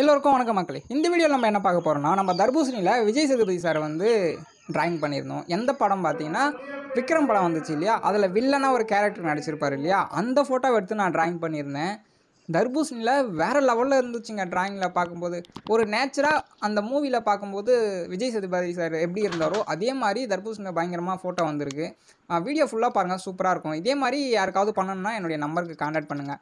எல்லோருக்கும் வணக்கம் மக்களே இந்த வீடியோவில் நம்ம என்ன பார்க்க போகிறோம்னா நம்ம தர்பூசணியில் விஜய் சேதுபதி சார் வந்து ட்ராயிங் பண்ணியிருந்தோம் எந்த படம் பார்த்தீங்கன்னா விக்ரம் படம் வந்துச்சு இல்லையா அதில் வில்லனாக ஒரு கேரக்டர் நடிச்சிருப்பார் இல்லையா அந்த ஃபோட்டோ எடுத்து நான் ட்ராயிங் பண்ணியிருந்தேன் தர்பூசணியில் வேறு லெவலில் இருந்துச்சுங்க ட்ராயிங்கில் பார்க்கும்போது ஒரு நேச்சராக அந்த மூவியில் பார்க்கும்போது விஜய் சேதுபதி சார் எப்படி இருந்தாரோ அதே மாதிரி தர்பூசணியில் பயங்கரமாக ஃபோட்டோ வந்திருக்கு வீடியோ ஃபுல்லாக பாருங்கள் சூப்பராக இருக்கும் இதே மாதிரி யாருக்காவது பண்ணணும்னா என்னுடைய நம்பருக்கு காண்டாக்ட் பண்ணுங்கள்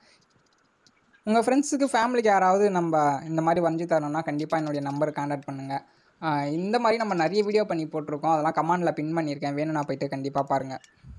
உங்கள் ஃப்ரெண்ட்ஸுக்கு ஃபேமிலிக்கு யாராவது நம்ம இந்த மாதிரி வரைஞ்சி தரணும்னா கண்டிப்பாக என்னுடைய நம்பர் காண்டாக்ட் பண்ணுங்கள் இந்த மாதிரி நம்ம நிறைய வீடியோ பண்ணி போட்டிருக்கோம் அதெல்லாம் கமாண்டில் பின் பண்ணியிருக்கேன் வேணும்னா போயிட்டு கண்டிப்பாக பாருங்கள்